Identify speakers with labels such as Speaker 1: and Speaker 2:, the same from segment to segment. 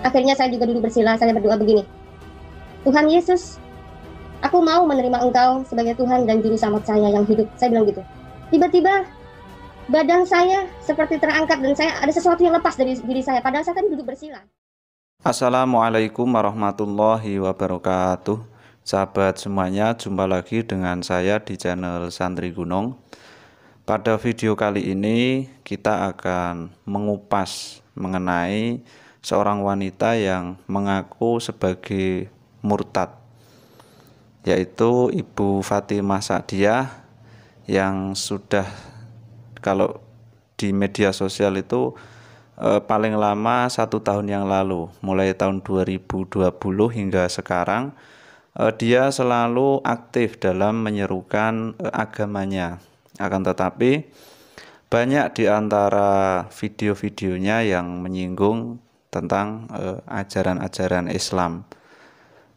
Speaker 1: Akhirnya saya juga duduk bersila, saya berdoa begini. Tuhan Yesus, aku mau menerima Engkau sebagai Tuhan dan Juru Selamat saya yang hidup. Saya bilang gitu. Tiba-tiba badan saya seperti terangkat dan saya ada sesuatu yang lepas dari diri saya. Padahal saya kan duduk bersila. Assalamualaikum warahmatullahi wabarakatuh. Sahabat semuanya, jumpa lagi dengan saya di channel Santri Gunung. Pada video kali ini kita akan mengupas mengenai seorang wanita yang mengaku sebagai murtad yaitu Ibu Fatimah Sa'diah yang sudah kalau di media sosial itu eh, paling lama satu tahun yang lalu mulai tahun 2020 hingga sekarang eh, dia selalu aktif dalam menyerukan eh, agamanya akan tetapi banyak di antara video-videonya yang menyinggung tentang eh, ajaran-ajaran Islam.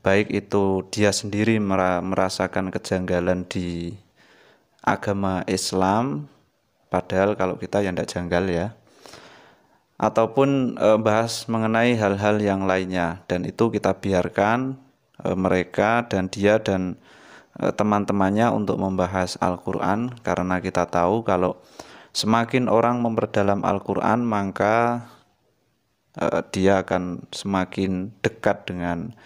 Speaker 1: Baik itu dia sendiri merasakan kejanggalan di agama Islam, padahal kalau kita yang tidak janggal ya, ataupun e, bahas mengenai hal-hal yang lainnya, dan itu kita biarkan e, mereka dan dia dan e, teman-temannya untuk membahas Al-Quran, karena kita tahu kalau semakin orang memperdalam Al-Quran, maka Eh, dia akan semakin dekat dengan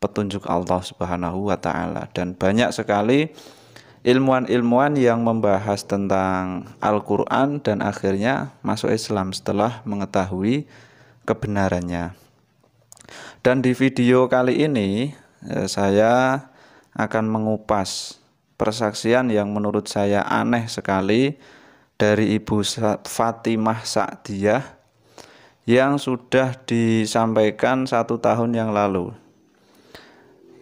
Speaker 1: petunjuk Allah Subhanahu wa taala dan banyak sekali ilmuwan-ilmuwan yang membahas tentang Al-Qur'an dan akhirnya masuk Islam setelah mengetahui kebenarannya. Dan di video kali ini eh, saya akan mengupas persaksian yang menurut saya aneh sekali dari Ibu Fatimah Sa'diyah yang sudah disampaikan satu tahun yang lalu.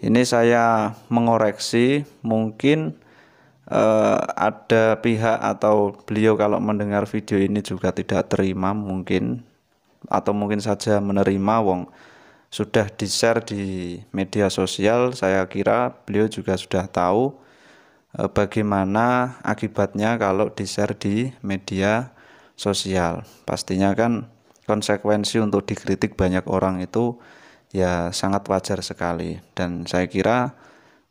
Speaker 1: Ini saya mengoreksi, mungkin eh, ada pihak atau beliau kalau mendengar video ini juga tidak terima mungkin atau mungkin saja menerima wong sudah di-share di media sosial saya kira beliau juga sudah tahu eh, bagaimana akibatnya kalau di-share di media sosial pastinya kan konsekuensi untuk dikritik banyak orang itu ya sangat wajar sekali dan saya kira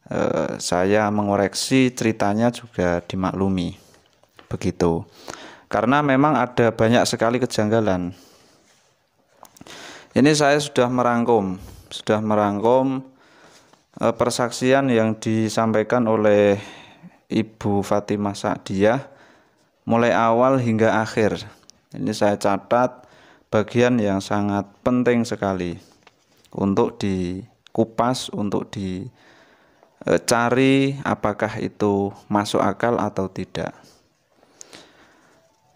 Speaker 1: eh, saya mengoreksi ceritanya juga dimaklumi begitu karena memang ada banyak sekali kejanggalan ini saya sudah merangkum sudah merangkum eh, persaksian yang disampaikan oleh Ibu Fatimah Sa'diyah mulai awal hingga akhir ini saya catat bagian yang sangat penting sekali untuk dikupas, untuk dicari e, apakah itu masuk akal atau tidak.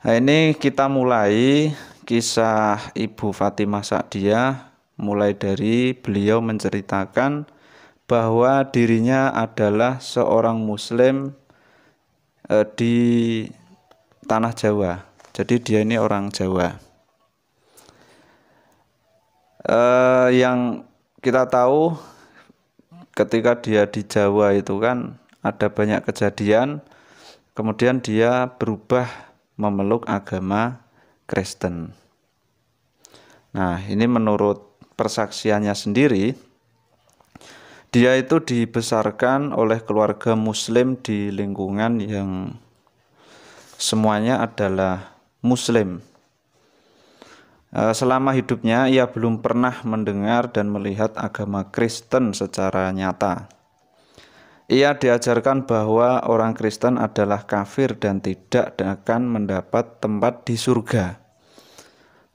Speaker 1: Nah, ini kita mulai kisah Ibu Fatimah Sa'diyah mulai dari beliau menceritakan bahwa dirinya adalah seorang muslim e, di tanah Jawa. Jadi dia ini orang Jawa eh, yang kita tahu ketika dia di Jawa itu kan ada banyak kejadian kemudian dia berubah memeluk agama Kristen. Nah, ini menurut persaksiannya sendiri dia itu dibesarkan oleh keluarga muslim di lingkungan yang semuanya adalah muslim. Eh, selama hidupnya ia belum pernah mendengar dan melihat agama Kristen secara nyata. Ia diajarkan bahwa orang Kristen adalah kafir dan tidak akan mendapat tempat di surga.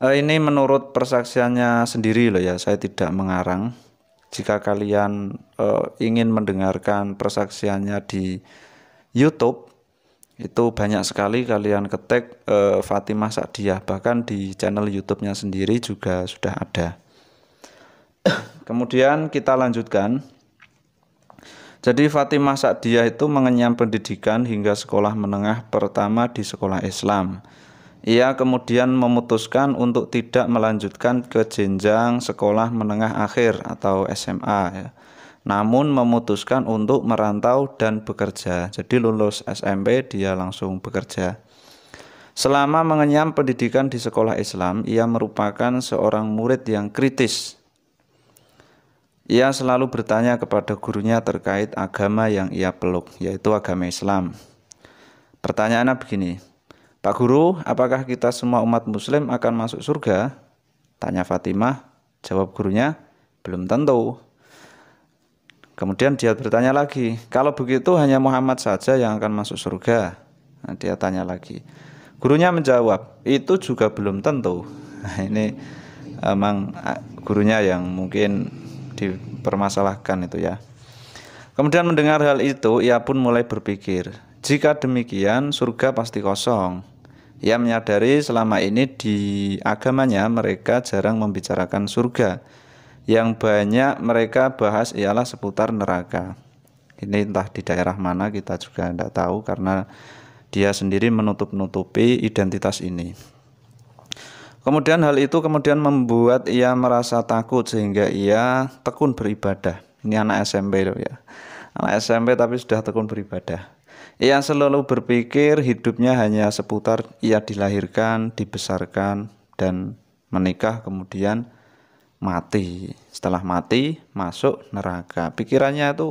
Speaker 1: Eh, ini menurut persaksiannya sendiri loh ya, saya tidak mengarang. Jika kalian eh, ingin mendengarkan persaksiannya di YouTube, itu banyak sekali kalian ketik e, Fatimah Sa'diyah bahkan di channel YouTube-nya sendiri juga sudah ada. Kemudian kita lanjutkan. Jadi Fatimah Sa'diyah itu mengenyam pendidikan hingga sekolah menengah pertama di sekolah Islam. Ia kemudian memutuskan untuk tidak melanjutkan ke jenjang sekolah menengah akhir atau SMA ya namun memutuskan untuk merantau dan bekerja. Jadi lulus SMP dia langsung bekerja. Selama mengenyam pendidikan di sekolah Islam, ia merupakan seorang murid yang kritis. Ia selalu bertanya kepada gurunya terkait agama yang ia peluk, yaitu agama Islam. Pertanyaannya begini, Pak Guru, apakah kita semua umat muslim akan masuk surga? Tanya Fatimah, jawab gurunya, belum tentu. Kemudian dia bertanya lagi, kalau begitu hanya Muhammad saja yang akan masuk surga. Nah, dia tanya lagi. Gurunya menjawab, itu juga belum tentu. Nah, ini emang eh, eh, gurunya yang mungkin dipermasalahkan itu ya. Kemudian mendengar hal itu, ia pun mulai berpikir, jika demikian surga pasti kosong. Ia menyadari selama ini di agamanya mereka jarang membicarakan surga yang banyak mereka bahas ialah seputar neraka. Ini entah di daerah mana kita juga tidak tahu karena dia sendiri menutup-nutupi identitas ini. Kemudian hal itu kemudian membuat ia merasa takut sehingga ia tekun beribadah. Ini anak SMP loh ya. Anak SMP tapi sudah tekun beribadah. Ia selalu berpikir hidupnya hanya seputar ia dilahirkan, dibesarkan, dan menikah kemudian mati. Setelah mati masuk neraka. Pikirannya itu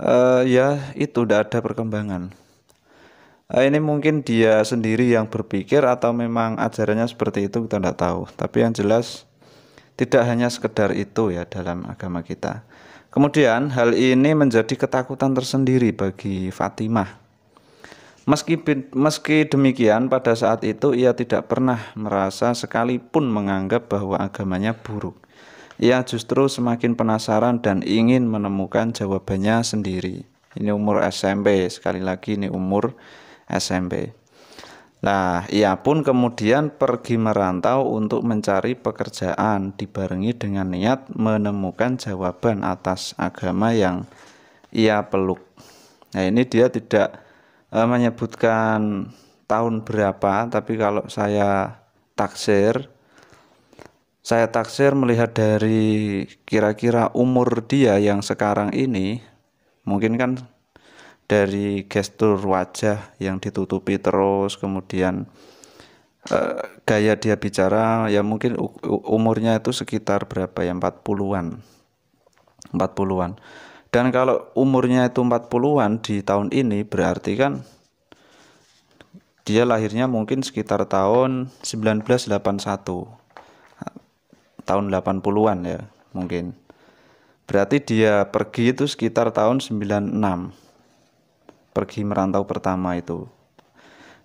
Speaker 1: uh, ya itu tidak ada perkembangan. Uh, ini mungkin dia sendiri yang berpikir atau memang ajarannya seperti itu kita tidak tahu. Tapi yang jelas tidak hanya sekedar itu ya dalam agama kita. Kemudian hal ini menjadi ketakutan tersendiri bagi Fatimah Meski, meski demikian, pada saat itu ia tidak pernah merasa sekalipun menganggap bahwa agamanya buruk. Ia justru semakin penasaran dan ingin menemukan jawabannya sendiri. Ini umur SMP, sekali lagi ini umur SMP. Nah, ia pun kemudian pergi merantau untuk mencari pekerjaan, dibarengi dengan niat menemukan jawaban atas agama yang ia peluk. Nah, ini dia tidak uh, menyebutkan tahun berapa, tapi kalau saya taksir, saya taksir melihat dari kira-kira umur dia yang sekarang ini, mungkin kan dari gestur wajah yang ditutupi terus, kemudian e, gaya dia bicara, ya mungkin umurnya itu sekitar berapa ya, 40-an. 40-an. Dan kalau umurnya itu 40-an di tahun ini berarti kan dia lahirnya mungkin sekitar tahun 1981. Tahun 80-an ya mungkin. Berarti dia pergi itu sekitar tahun 96. Pergi merantau pertama itu.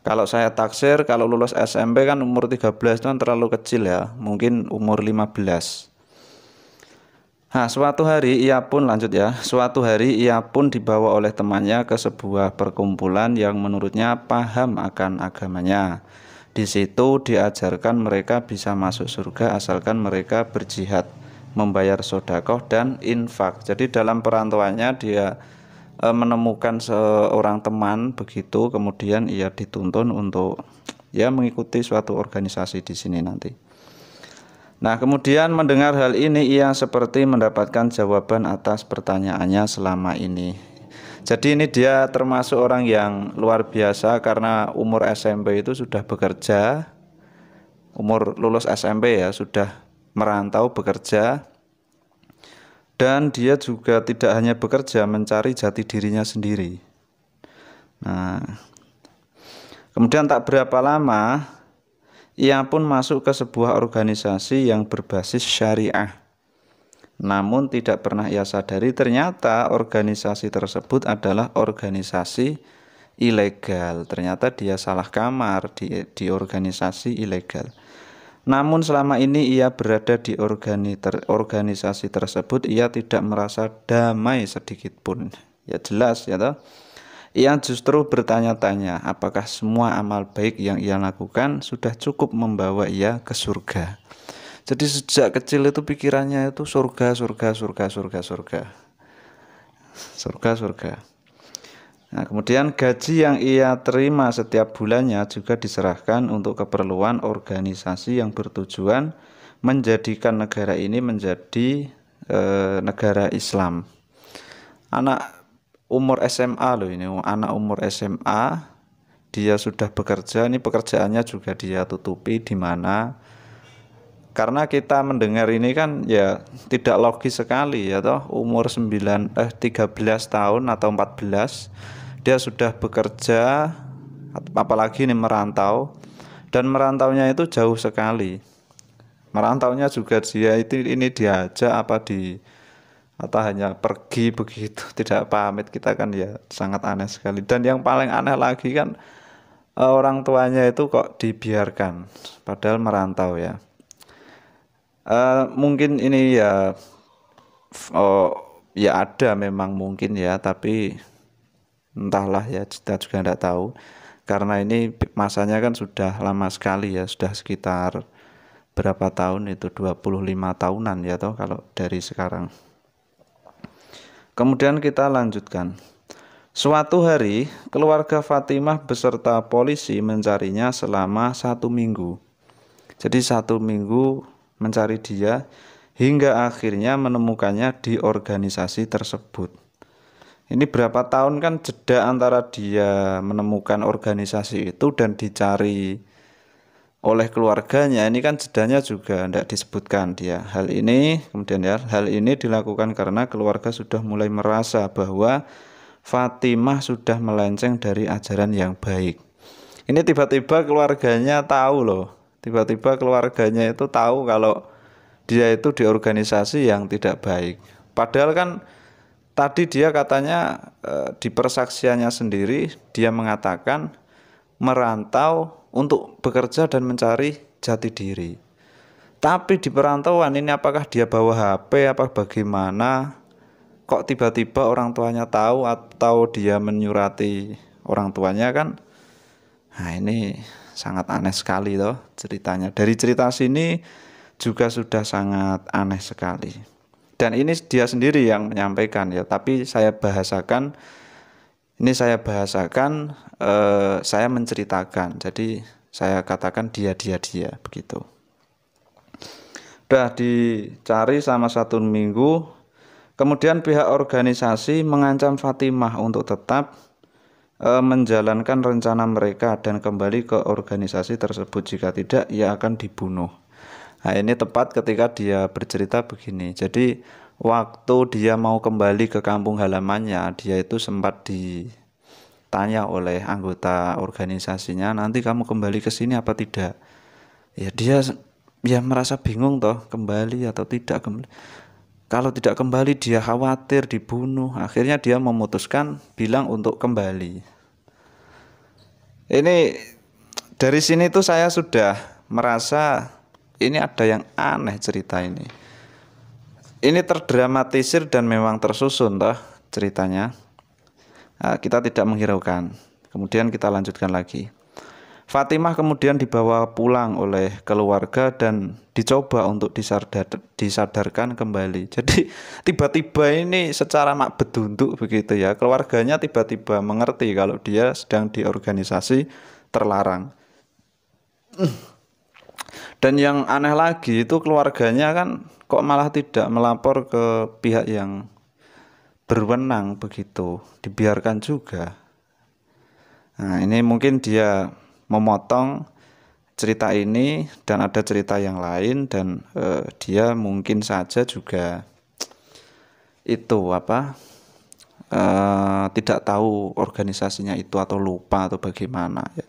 Speaker 1: Kalau saya taksir kalau lulus SMP kan umur 13 itu kan terlalu kecil ya, mungkin umur 15 Nah, suatu hari ia pun lanjut ya. Suatu hari ia pun dibawa oleh temannya ke sebuah perkumpulan yang menurutnya paham akan agamanya. Di situ diajarkan mereka bisa masuk surga asalkan mereka berjihad, membayar sodakoh dan infak. Jadi dalam perantauannya dia e, menemukan seorang teman begitu, kemudian ia dituntun untuk ya mengikuti suatu organisasi di sini nanti. Nah, kemudian mendengar hal ini ia seperti mendapatkan jawaban atas pertanyaannya selama ini. Jadi ini dia termasuk orang yang luar biasa karena umur SMP itu sudah bekerja. Umur lulus SMP ya sudah merantau bekerja. Dan dia juga tidak hanya bekerja mencari jati dirinya sendiri. Nah, kemudian tak berapa lama ia pun masuk ke sebuah organisasi yang berbasis syariah. Namun tidak pernah ia sadari ternyata organisasi tersebut adalah organisasi ilegal. Ternyata dia salah kamar di, di organisasi ilegal. Namun selama ini ia berada di organi ter, organisasi tersebut ia tidak merasa damai sedikit pun. Ya jelas ya toh. Ia justru bertanya-tanya apakah semua amal baik yang ia lakukan sudah cukup membawa ia ke surga. Jadi sejak kecil itu pikirannya itu surga, surga, surga, surga, surga. Surga, surga. Nah, kemudian gaji yang ia terima setiap bulannya juga diserahkan untuk keperluan organisasi yang bertujuan menjadikan negara ini menjadi e, negara Islam. Anak umur SMA loh ini anak umur SMA dia sudah bekerja ini pekerjaannya juga dia tutupi di mana karena kita mendengar ini kan ya tidak logis sekali ya toh umur 9 eh 13 tahun atau 14 dia sudah bekerja apalagi ini merantau dan merantaunya itu jauh sekali merantaunya juga dia itu ini diajak apa di atau hanya pergi begitu tidak pamit kita kan ya sangat aneh sekali dan yang paling aneh lagi kan eh, orang tuanya itu kok dibiarkan padahal merantau ya uh, mungkin ini ya oh ya ada memang mungkin ya tapi entahlah ya kita juga tidak tahu karena ini masanya kan sudah lama sekali ya sudah sekitar berapa tahun itu 25 tahunan ya toh kalau dari sekarang Kemudian kita lanjutkan. Suatu hari, keluarga Fatimah beserta polisi mencarinya selama satu minggu. Jadi satu minggu mencari dia, hingga akhirnya menemukannya di organisasi tersebut. Ini berapa tahun kan jeda antara dia menemukan organisasi itu dan dicari oleh keluarganya ini kan jedanya juga tidak disebutkan dia hal ini kemudian ya hal ini dilakukan karena keluarga sudah mulai merasa bahwa Fatimah sudah melenceng dari ajaran yang baik ini tiba-tiba keluarganya tahu loh tiba-tiba keluarganya itu tahu kalau dia itu di organisasi yang tidak baik padahal kan tadi dia katanya eh, di persaksiannya sendiri dia mengatakan merantau untuk bekerja dan mencari jati diri. Tapi di perantauan ini apakah dia bawa HP apa bagaimana? Kok tiba-tiba orang tuanya tahu atau dia menyurati orang tuanya kan? Nah, ini sangat aneh sekali loh ceritanya. Dari cerita sini juga sudah sangat aneh sekali. Dan ini dia sendiri yang menyampaikan ya, tapi saya bahasakan ini saya bahasakan eh, saya menceritakan jadi saya katakan dia dia dia begitu udah dicari sama satu minggu kemudian pihak organisasi mengancam Fatimah untuk tetap eh, menjalankan rencana mereka dan kembali ke organisasi tersebut jika tidak ia akan dibunuh nah ini tepat ketika dia bercerita begini jadi waktu dia mau kembali ke kampung halamannya, dia itu sempat ditanya oleh anggota organisasinya, nanti kamu kembali ke sini apa tidak? Ya dia ya merasa bingung toh kembali atau tidak kembali. Kalau tidak kembali dia khawatir dibunuh. Akhirnya dia memutuskan bilang untuk kembali. Ini dari sini tuh saya sudah merasa ini ada yang aneh cerita ini ini terdramatisir dan memang tersusun toh ceritanya nah, kita tidak menghiraukan kemudian kita lanjutkan lagi Fatimah kemudian dibawa pulang oleh keluarga dan dicoba untuk disadar, disadarkan kembali. Jadi tiba-tiba ini secara mak bedunduk begitu ya, keluarganya tiba-tiba mengerti kalau dia sedang diorganisasi terlarang. Dan yang aneh lagi itu keluarganya kan kok malah tidak melapor ke pihak yang berwenang begitu dibiarkan juga nah ini mungkin dia memotong cerita ini dan ada cerita yang lain dan eh, dia mungkin saja juga itu apa eh, tidak tahu organisasinya itu atau lupa atau bagaimana ya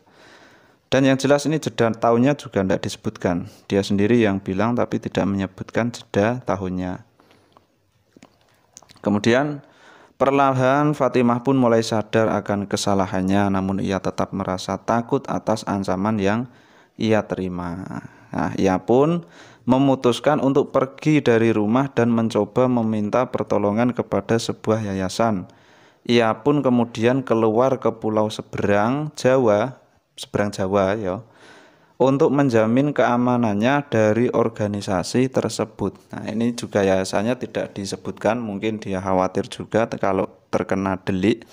Speaker 1: dan yang jelas ini jeda tahunnya juga tidak disebutkan. Dia sendiri yang bilang tapi tidak menyebutkan jeda tahunnya. Kemudian perlahan Fatimah pun mulai sadar akan kesalahannya namun ia tetap merasa takut atas ancaman yang ia terima. Nah, ia pun memutuskan untuk pergi dari rumah dan mencoba meminta pertolongan kepada sebuah yayasan. Ia pun kemudian keluar ke pulau seberang Jawa seberang Jawa ya untuk menjamin keamanannya dari organisasi tersebut. Nah, ini juga biasanya tidak disebutkan, mungkin dia khawatir juga kalau terkena delik.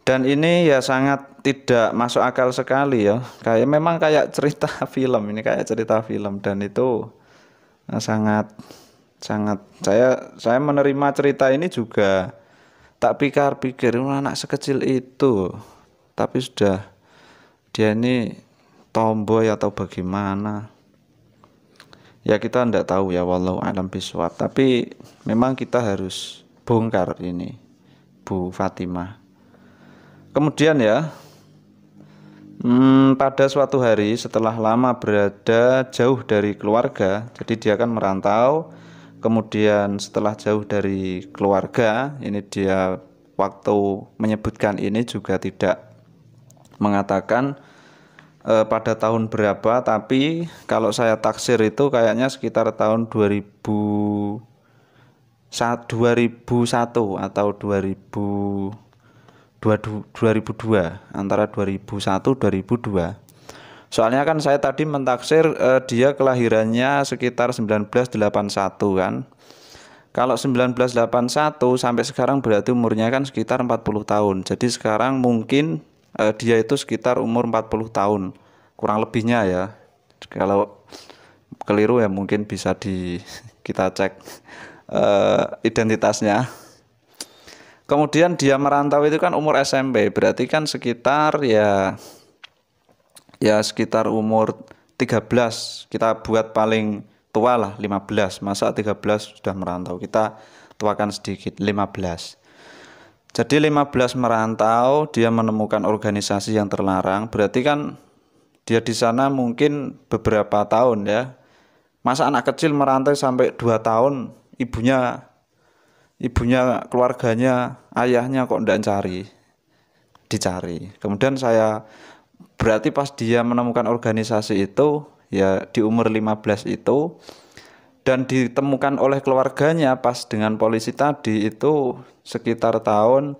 Speaker 1: Dan ini ya sangat tidak masuk akal sekali ya. Kayak memang kayak cerita film ini kayak cerita film dan itu eh, sangat sangat saya saya menerima cerita ini juga tak pikir pikir anak sekecil itu tapi sudah dia ini tomboy atau bagaimana ya kita tidak tahu ya walau alam biswab tapi memang kita harus bongkar ini Bu Fatimah kemudian ya hmm, pada suatu hari setelah lama berada jauh dari keluarga jadi dia akan merantau kemudian setelah jauh dari keluarga ini dia waktu menyebutkan ini juga tidak mengatakan e, pada tahun berapa tapi kalau saya taksir itu kayaknya sekitar tahun 2000 2001 atau 2000 2002 antara 2001 2002 Soalnya kan saya tadi mentaksir eh, dia kelahirannya sekitar 1981 kan. Kalau 1981 sampai sekarang berarti umurnya kan sekitar 40 tahun. Jadi sekarang mungkin eh, dia itu sekitar umur 40 tahun kurang lebihnya ya kalau keliru ya mungkin bisa di kita cek eh, identitasnya kemudian dia merantau itu kan umur SMP berarti kan sekitar ya ya sekitar umur 13 kita buat paling tua lah 15 masa 13 sudah merantau kita tuakan sedikit 15 jadi 15 merantau, dia menemukan organisasi yang terlarang, berarti kan dia di sana mungkin beberapa tahun ya. Masa anak kecil merantau sampai 2 tahun, ibunya ibunya, keluarganya, ayahnya kok ndak cari? Dicari. Kemudian saya berarti pas dia menemukan organisasi itu ya di umur 15 itu dan ditemukan oleh keluarganya pas dengan polisi tadi itu sekitar tahun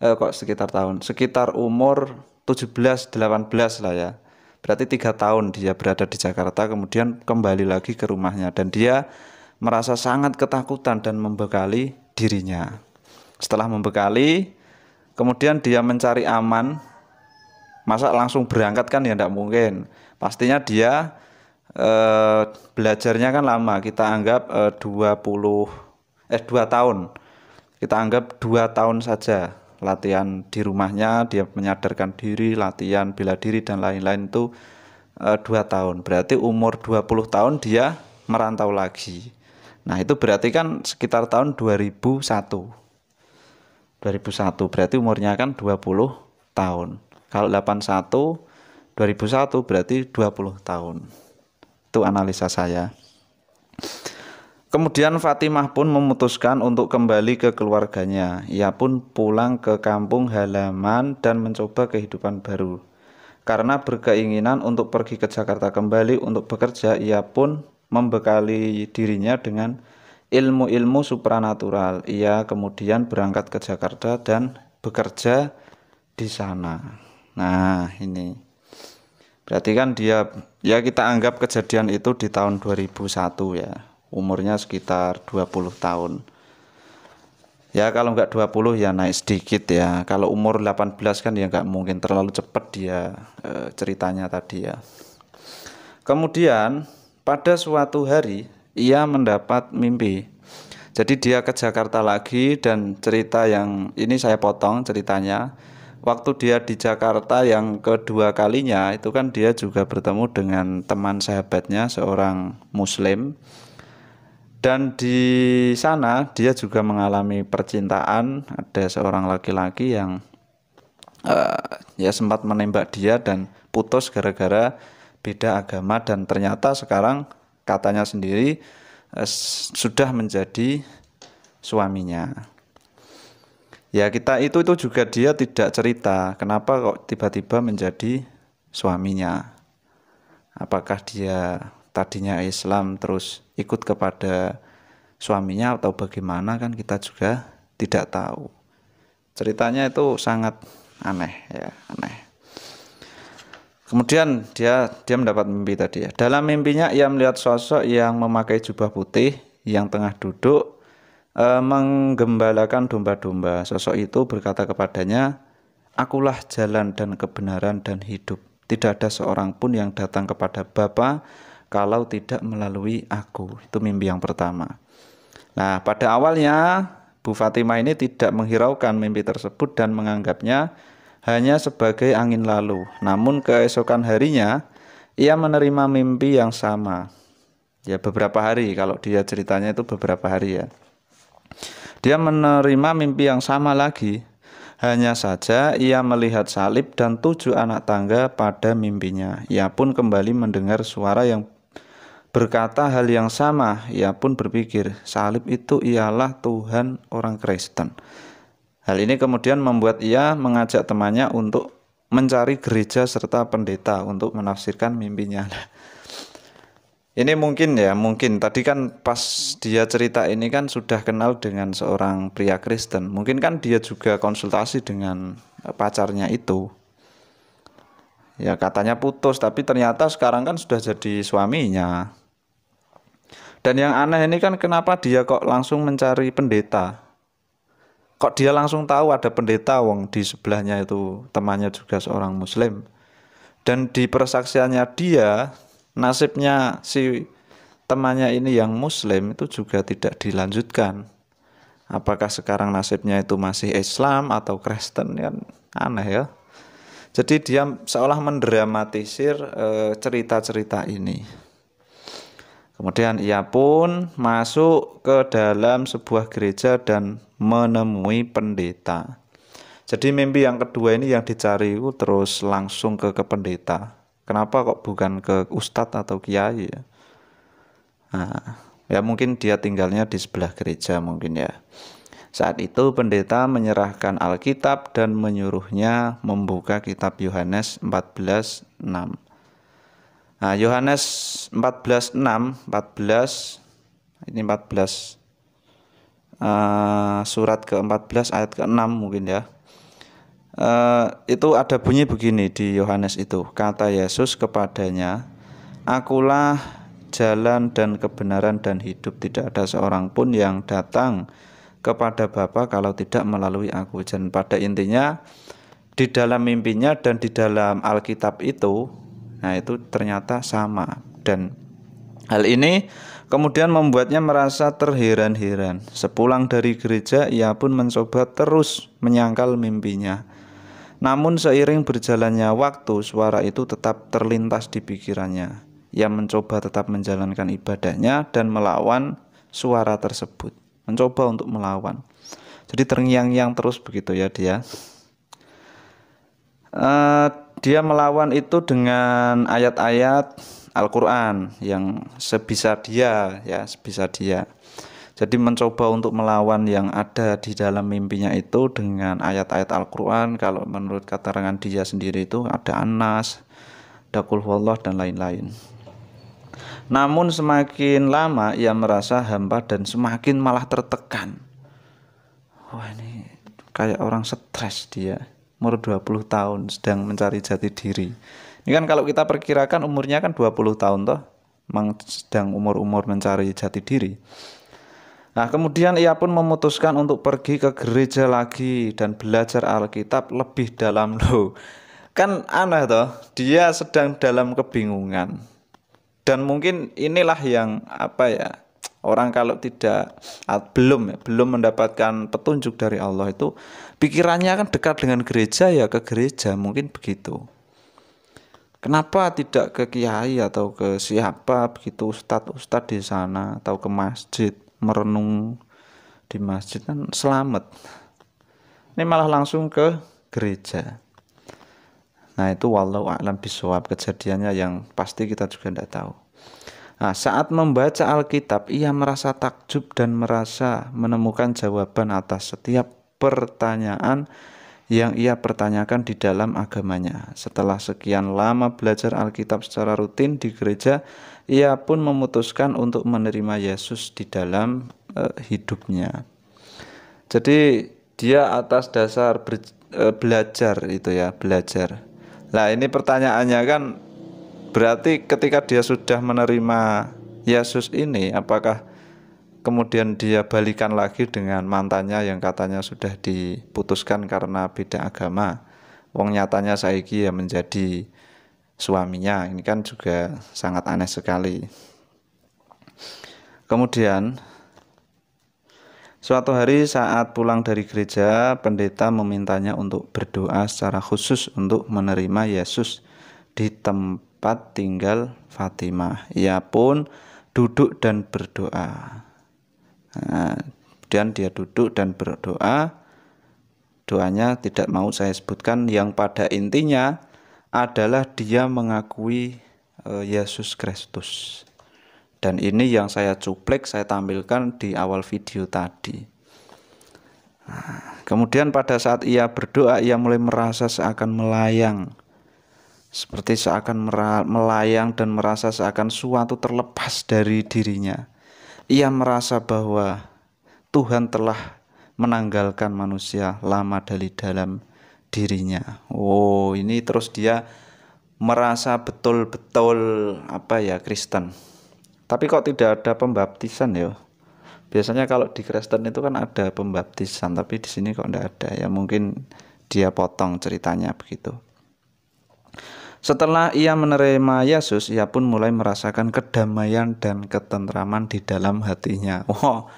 Speaker 1: eh kok sekitar tahun sekitar umur 17 18 lah ya berarti tiga tahun dia berada di Jakarta kemudian kembali lagi ke rumahnya dan dia merasa sangat ketakutan dan membekali dirinya setelah membekali kemudian dia mencari aman masa langsung berangkat kan ya tidak mungkin pastinya dia eh, belajarnya kan lama kita anggap eh, 20 eh 2 tahun kita anggap 2 tahun saja latihan di rumahnya dia menyadarkan diri latihan bela diri dan lain-lain itu eh, 2 tahun berarti umur 20 tahun dia merantau lagi nah itu berarti kan sekitar tahun 2001 2001 berarti umurnya kan 20 tahun kalau 81 2001 berarti 20 tahun itu analisa saya. Kemudian Fatimah pun memutuskan untuk kembali ke keluarganya. Ia pun pulang ke kampung halaman dan mencoba kehidupan baru. Karena berkeinginan untuk pergi ke Jakarta kembali untuk bekerja, ia pun membekali dirinya dengan ilmu-ilmu supranatural. Ia kemudian berangkat ke Jakarta dan bekerja di sana. Nah, ini. Berarti kan dia ya kita anggap kejadian itu di tahun 2001 ya. Umurnya sekitar 20 tahun. Ya kalau enggak 20 ya naik sedikit ya. Kalau umur 18 kan ya enggak mungkin terlalu cepat dia e, ceritanya tadi ya. Kemudian pada suatu hari ia mendapat mimpi. Jadi dia ke Jakarta lagi dan cerita yang ini saya potong ceritanya waktu dia di Jakarta yang kedua kalinya itu kan dia juga bertemu dengan teman sahabatnya seorang muslim dan di sana dia juga mengalami percintaan ada seorang laki-laki yang uh, ya sempat menembak dia dan putus gara-gara beda agama dan ternyata sekarang katanya sendiri uh, sudah menjadi suaminya ya kita itu itu juga dia tidak cerita kenapa kok tiba-tiba menjadi suaminya apakah dia tadinya Islam terus ikut kepada suaminya atau bagaimana kan kita juga tidak tahu ceritanya itu sangat aneh ya aneh kemudian dia dia mendapat mimpi tadi ya dalam mimpinya ia melihat sosok yang memakai jubah putih yang tengah duduk e, menggembalakan domba-domba. Sosok itu berkata kepadanya, Akulah jalan dan kebenaran dan hidup. Tidak ada seorang pun yang datang kepada Bapa kalau tidak melalui aku. Itu mimpi yang pertama. Nah, pada awalnya Bu Fatimah ini tidak menghiraukan mimpi tersebut dan menganggapnya hanya sebagai angin lalu. Namun keesokan harinya ia menerima mimpi yang sama. Ya beberapa hari kalau dia ceritanya itu beberapa hari ya. Dia menerima mimpi yang sama lagi, hanya saja ia melihat salib dan tujuh anak tangga pada mimpinya. Ia pun kembali mendengar suara yang berkata hal yang sama. Ia pun berpikir, salib itu ialah Tuhan orang Kristen. Hal ini kemudian membuat ia mengajak temannya untuk mencari gereja serta pendeta untuk menafsirkan mimpinya. Ini mungkin ya, mungkin tadi kan pas dia cerita ini kan sudah kenal dengan seorang pria Kristen. Mungkin kan dia juga konsultasi dengan eh, pacarnya itu. Ya katanya putus, tapi ternyata sekarang kan sudah jadi suaminya. Dan yang aneh ini kan kenapa dia kok langsung mencari pendeta? Kok dia langsung tahu ada pendeta wong di sebelahnya itu temannya juga seorang muslim. Dan di persaksiannya dia nasibnya si temannya ini yang muslim itu juga tidak dilanjutkan apakah sekarang nasibnya itu masih Islam atau Kristen kan aneh ya jadi dia seolah mendramatisir eh, cerita-cerita ini. Kemudian ia pun masuk ke dalam sebuah gereja dan menemui pendeta. Jadi mimpi yang kedua ini yang dicari terus langsung ke ke pendeta. Kenapa kok bukan ke ustadz atau kiai ya? Nah, ya mungkin dia tinggalnya di sebelah gereja mungkin ya. Saat itu pendeta menyerahkan Alkitab dan menyuruhnya membuka kitab Yohanes 14:6. Nah, Yohanes 14:6, 14 ini 14 uh, eh, surat ke-14 ayat ke-6 mungkin ya. Eh, itu ada bunyi begini di Yohanes itu kata Yesus kepadanya akulah jalan dan kebenaran dan hidup tidak ada seorang pun yang datang kepada Bapa kalau tidak melalui aku dan pada intinya di dalam mimpinya dan di dalam Alkitab itu nah itu ternyata sama dan hal ini kemudian membuatnya merasa terheran-heran sepulang dari gereja ia pun mencoba terus menyangkal mimpinya namun seiring berjalannya waktu, suara itu tetap terlintas di pikirannya. Ia mencoba tetap menjalankan ibadahnya dan melawan suara tersebut. Mencoba untuk melawan. Jadi terngiang-ngiang terus begitu ya dia. Uh, dia melawan itu dengan ayat-ayat Al-Quran yang sebisa dia ya sebisa dia jadi mencoba untuk melawan yang ada di dalam mimpinya itu dengan ayat-ayat Al-Qur'an kalau menurut keterangan dia sendiri itu ada Anas, Dakul Wallah dan lain-lain. Namun semakin lama ia merasa hampa dan semakin malah tertekan. Wah ini kayak orang stres dia. Umur 20 tahun sedang mencari jati diri. Ini kan kalau kita perkirakan umurnya kan 20 tahun toh. Memang sedang umur-umur mencari jati diri. Nah, kemudian ia pun memutuskan untuk pergi ke gereja lagi dan belajar Alkitab lebih dalam lo Kan aneh toh, dia sedang dalam kebingungan. Dan mungkin inilah yang apa ya, orang kalau tidak belum ya, belum mendapatkan petunjuk dari Allah itu pikirannya kan dekat dengan gereja ya ke gereja mungkin begitu. Kenapa tidak ke kiai atau ke siapa begitu ustadz ustadz di sana atau ke masjid merenung di masjid kan selamat ini malah langsung ke gereja nah itu walau alam bisawab kejadiannya yang pasti kita juga tidak tahu Nah, saat membaca Alkitab, ia merasa takjub dan merasa menemukan jawaban atas setiap pertanyaan yang ia pertanyakan di dalam agamanya. Setelah sekian lama belajar Alkitab secara rutin di gereja, ia pun memutuskan untuk menerima Yesus di dalam uh, hidupnya. Jadi dia atas dasar ber, uh, belajar itu ya, belajar. Nah, ini pertanyaannya kan berarti ketika dia sudah menerima Yesus ini apakah kemudian dia balikan lagi dengan mantannya yang katanya sudah diputuskan karena beda agama? Wong nyatanya saiki ya menjadi suaminya. Ini kan juga sangat aneh sekali. Kemudian Suatu hari saat pulang dari gereja, pendeta memintanya untuk berdoa secara khusus untuk menerima Yesus di tempat tinggal Fatimah. Ia pun duduk dan berdoa. Nah, kemudian dia duduk dan berdoa. Doanya tidak mau saya sebutkan yang pada intinya adalah dia mengakui eh, Yesus Kristus. Dan ini yang saya cuplik, saya tampilkan di awal video tadi. Nah, kemudian pada saat ia berdoa, ia mulai merasa seakan melayang. Seperti seakan melayang dan merasa seakan suatu terlepas dari dirinya. Ia merasa bahwa Tuhan telah menanggalkan manusia lama dari dalam dirinya. Oh, ini terus dia merasa betul-betul apa ya Kristen. Tapi kok tidak ada pembaptisan ya? Biasanya kalau di Kristen itu kan ada pembaptisan, tapi di sini kok tidak ada. Ya mungkin dia potong ceritanya begitu. Setelah ia menerima Yesus, ia pun mulai merasakan kedamaian dan ketentraman di dalam hatinya. Wow,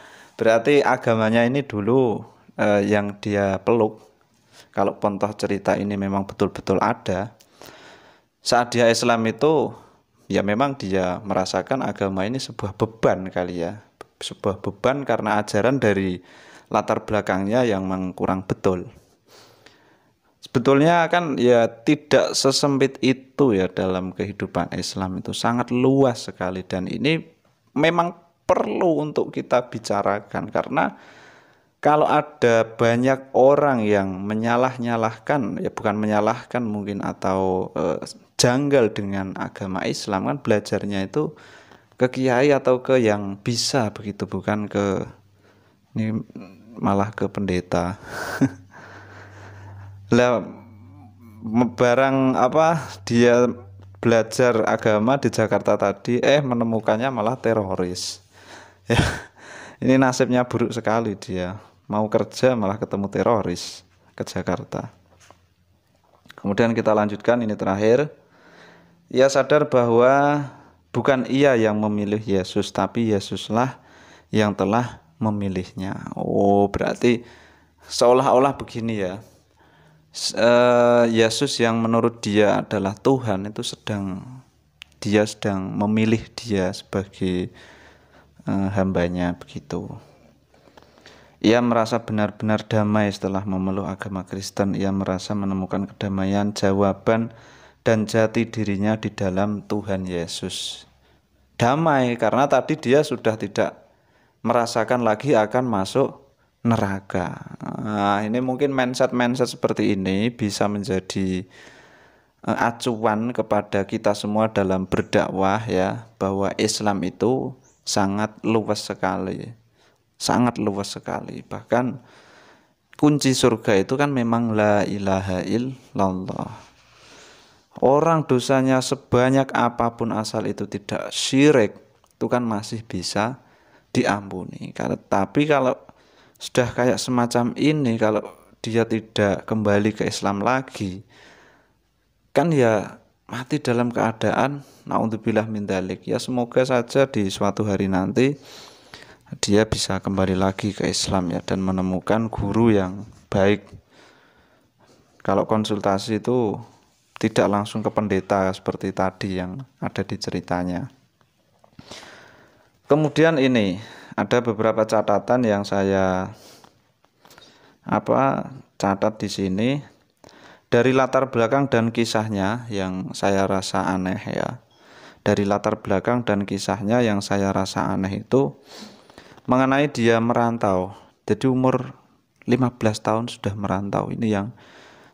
Speaker 1: berarti agamanya ini dulu eh, yang dia peluk kalau pontoh cerita ini memang betul-betul ada saat dia Islam itu ya memang dia merasakan agama ini sebuah beban kali ya sebuah beban karena ajaran dari latar belakangnya yang kurang betul sebetulnya kan ya tidak sesempit itu ya dalam kehidupan Islam itu sangat luas sekali dan ini memang perlu untuk kita bicarakan karena kalau ada banyak orang yang menyalah-nyalahkan ya bukan menyalahkan mungkin atau e, janggal dengan agama Islam kan belajarnya itu ke kiai atau ke yang bisa begitu bukan ke ini malah ke pendeta lah barang apa dia belajar agama di Jakarta tadi eh menemukannya malah teroris ya ini nasibnya buruk sekali dia mau kerja malah ketemu teroris ke Jakarta. Kemudian kita lanjutkan ini terakhir. Ia sadar bahwa bukan ia yang memilih Yesus, tapi Yesuslah yang telah memilihnya. Oh, berarti seolah-olah begini ya. Eh, Yesus yang menurut dia adalah Tuhan itu sedang dia sedang memilih dia sebagai eh, hambanya begitu. Ia merasa benar-benar damai setelah memeluk agama Kristen. Ia merasa menemukan kedamaian, jawaban, dan jati dirinya di dalam Tuhan Yesus. Damai karena tadi dia sudah tidak merasakan lagi akan masuk neraka. Nah, ini mungkin mindset-mindset seperti ini bisa menjadi eh, acuan kepada kita semua dalam berdakwah ya bahwa Islam itu sangat luas sekali sangat luas sekali bahkan kunci surga itu kan memang la ilaha illallah orang dosanya sebanyak apapun asal itu tidak syirik itu kan masih bisa diampuni tapi kalau sudah kayak semacam ini kalau dia tidak kembali ke Islam lagi kan ya mati dalam keadaan naudzubillah min dalik ya semoga saja di suatu hari nanti dia bisa kembali lagi ke Islam ya dan menemukan guru yang baik. Kalau konsultasi itu tidak langsung ke pendeta seperti tadi yang ada di ceritanya. Kemudian ini ada beberapa catatan yang saya apa catat di sini dari latar belakang dan kisahnya yang saya rasa aneh ya. Dari latar belakang dan kisahnya yang saya rasa aneh itu mengenai dia merantau. Jadi umur 15 tahun sudah merantau. Ini yang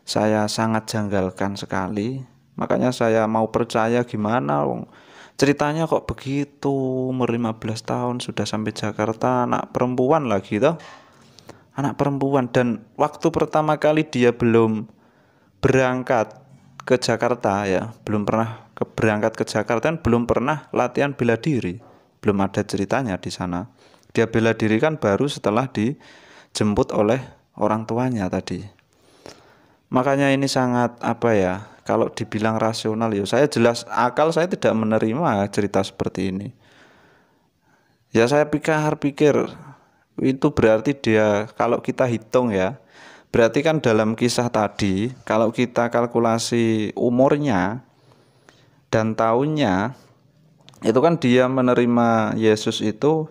Speaker 1: saya sangat janggalkan sekali. Makanya saya mau percaya gimana wong. Ceritanya kok begitu, umur 15 tahun sudah sampai Jakarta, anak perempuan lagi toh. Anak perempuan dan waktu pertama kali dia belum berangkat ke Jakarta ya, belum pernah ke berangkat ke Jakarta dan belum pernah latihan bela diri. Belum ada ceritanya di sana. Dia bela diri kan baru setelah dijemput oleh orang tuanya tadi. Makanya ini sangat apa ya? Kalau dibilang rasional ya, saya jelas akal saya tidak menerima cerita seperti ini. Ya saya pikir-pikir itu berarti dia kalau kita hitung ya, berarti kan dalam kisah tadi kalau kita kalkulasi umurnya dan tahunnya itu kan dia menerima Yesus itu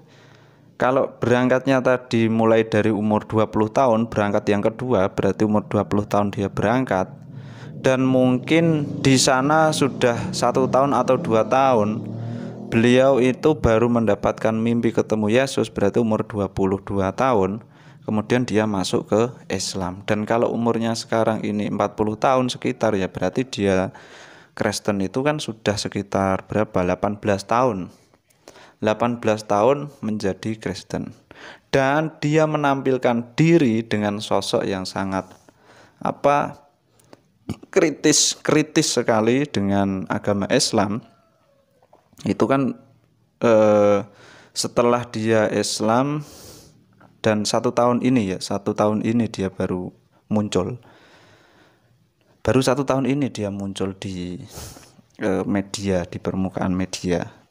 Speaker 1: kalau berangkatnya tadi mulai dari umur 20 tahun, berangkat yang kedua berarti umur 20 tahun dia berangkat dan mungkin di sana sudah satu tahun atau dua tahun beliau itu baru mendapatkan mimpi ketemu Yesus berarti umur 22 tahun kemudian dia masuk ke Islam dan kalau umurnya sekarang ini 40 tahun sekitar ya berarti dia Kristen itu kan sudah sekitar berapa 18 tahun 18 tahun menjadi Kristen. Dan dia menampilkan diri dengan sosok yang sangat apa kritis kritis sekali dengan agama Islam. Itu kan eh, setelah dia Islam dan satu tahun ini ya satu tahun ini dia baru muncul baru satu tahun ini dia muncul di eh, media di permukaan media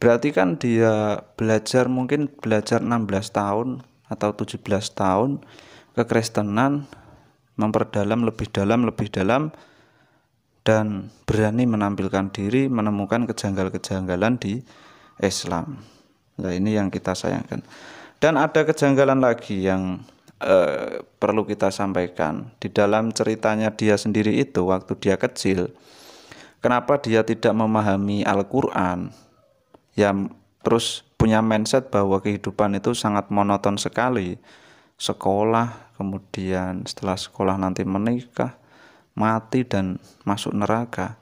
Speaker 1: berarti kan dia belajar mungkin belajar 16 tahun atau 17 tahun kekristenan memperdalam lebih dalam lebih dalam dan berani menampilkan diri menemukan kejanggalan kejanggalan di Islam. Nah, ini yang kita sayangkan. Dan ada kejanggalan lagi yang eh, perlu kita sampaikan. Di dalam ceritanya dia sendiri itu waktu dia kecil, kenapa dia tidak memahami Al-Qur'an? yang terus punya mindset bahwa kehidupan itu sangat monoton sekali sekolah kemudian setelah sekolah nanti menikah mati dan masuk neraka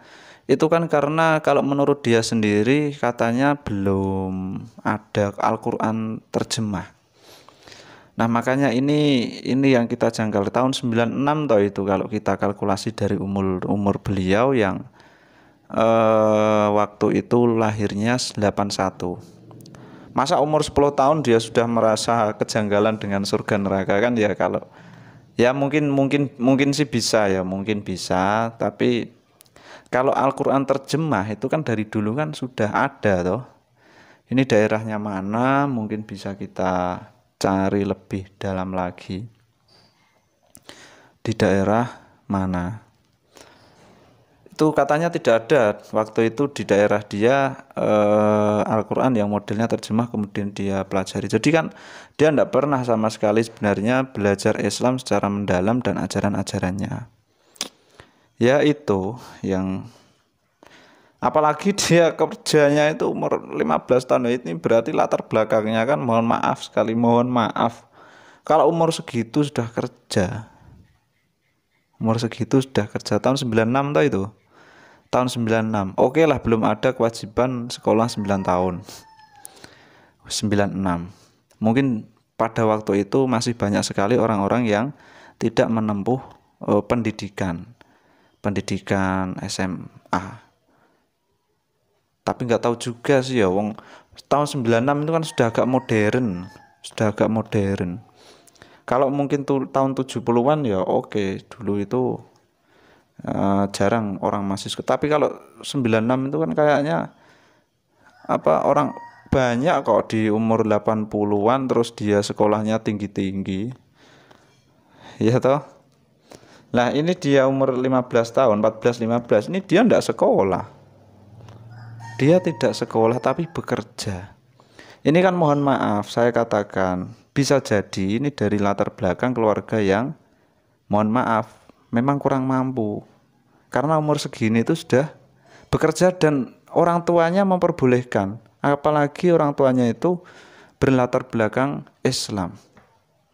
Speaker 1: itu kan karena kalau menurut dia sendiri katanya belum ada Al-Qur'an terjemah. Nah, makanya ini ini yang kita janggal tahun 96 toh itu kalau kita kalkulasi dari umur umur beliau yang eh, waktu itu lahirnya 81 masa umur 10 tahun dia sudah merasa kejanggalan dengan surga neraka kan ya kalau ya mungkin mungkin mungkin sih bisa ya mungkin bisa tapi kalau Al-Qur'an terjemah itu kan dari dulu kan sudah ada toh ini daerahnya mana mungkin bisa kita cari lebih dalam lagi di daerah mana itu katanya tidak ada waktu itu di daerah dia eh, Al-Quran yang modelnya terjemah kemudian dia pelajari jadi kan dia tidak pernah sama sekali sebenarnya belajar Islam secara mendalam dan ajaran-ajarannya yaitu yang apalagi dia kerjanya itu umur 15 tahun ini berarti latar belakangnya kan mohon maaf sekali mohon maaf kalau umur segitu sudah kerja umur segitu sudah kerja tahun 96 tau itu tahun 96 oke okay lah belum ada kewajiban sekolah 9 tahun 96 mungkin pada waktu itu masih banyak sekali orang-orang yang tidak menempuh uh, pendidikan pendidikan SMA tapi nggak tahu juga sih ya wong tahun 96 itu kan sudah agak modern sudah agak modern kalau mungkin tuh tahun 70-an ya oke okay. dulu itu Eh, jarang orang masih suka. Tapi kalau 96 itu kan kayaknya apa orang banyak kok di umur 80-an terus dia sekolahnya tinggi-tinggi. Ya toh? Nah, ini dia umur 15 tahun, 14 15. Ini dia tidak sekolah. Dia tidak sekolah tapi bekerja. Ini kan mohon maaf saya katakan, bisa jadi ini dari latar belakang keluarga yang mohon maaf memang kurang mampu karena umur segini itu sudah bekerja dan orang tuanya memperbolehkan apalagi orang tuanya itu berlatar belakang Islam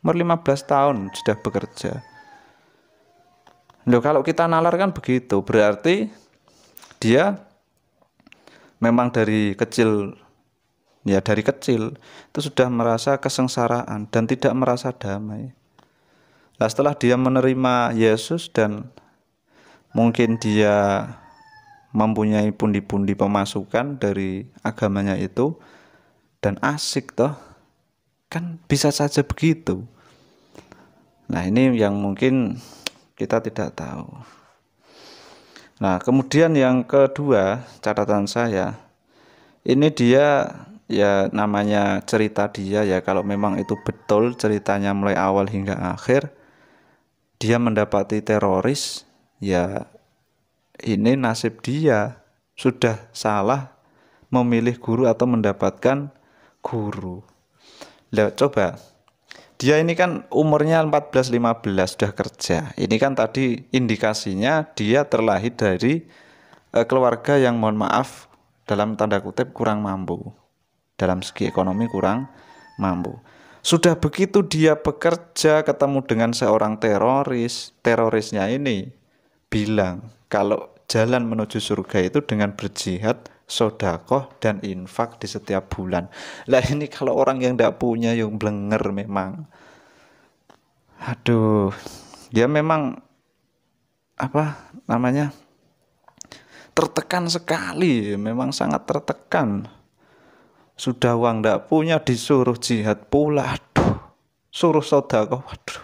Speaker 1: umur 15 tahun sudah bekerja Loh, kalau kita nalar kan begitu berarti dia memang dari kecil ya dari kecil itu sudah merasa kesengsaraan dan tidak merasa damai Nah, setelah dia menerima Yesus dan mungkin dia mempunyai pundi-pundi pemasukan dari agamanya itu dan asik toh kan bisa saja begitu nah ini yang mungkin kita tidak tahu nah kemudian yang kedua catatan saya ini dia ya namanya cerita dia ya kalau memang itu betul ceritanya mulai awal hingga akhir dia mendapati teroris ya ini nasib dia sudah salah memilih guru atau mendapatkan guru. Lihat coba dia ini kan umurnya 14-15 sudah kerja. Ini kan tadi indikasinya dia terlahir dari e, keluarga yang mohon maaf dalam tanda kutip kurang mampu. Dalam segi ekonomi kurang mampu. Sudah begitu dia bekerja ketemu dengan seorang teroris, terorisnya ini bilang kalau jalan menuju surga itu dengan berjihad, sodakoh, dan infak di setiap bulan. Lah ini kalau orang yang tidak punya yang blenger memang. Aduh, dia memang apa namanya tertekan sekali, memang sangat tertekan. Sudah uang tidak punya disuruh jihad pula. Aduh, suruh saudara Waduh.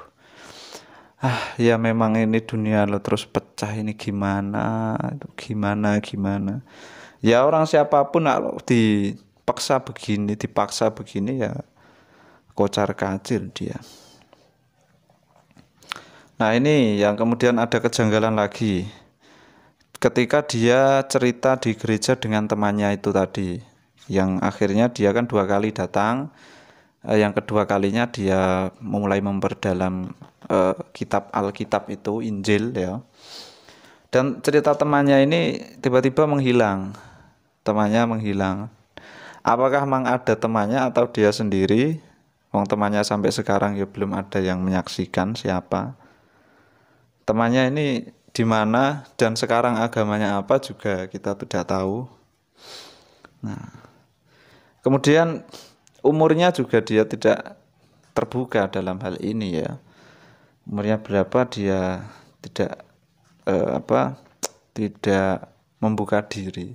Speaker 1: Ah, ya memang ini dunia lo terus pecah ini gimana? gimana gimana? Ya orang siapapun kalau dipaksa begini, dipaksa begini ya kocar kacir dia. Nah ini yang kemudian ada kejanggalan lagi ketika dia cerita di gereja dengan temannya itu tadi yang akhirnya dia kan dua kali datang eh, yang kedua kalinya dia memulai memperdalam uh, kitab Alkitab itu Injil ya dan cerita temannya ini tiba-tiba menghilang temannya menghilang apakah memang ada temannya atau dia sendiri wong temannya sampai sekarang ya belum ada yang menyaksikan siapa temannya ini di mana dan sekarang agamanya apa juga kita tidak tahu nah Kemudian umurnya juga dia tidak terbuka dalam hal ini ya. Umurnya berapa dia tidak eh, apa tidak membuka diri.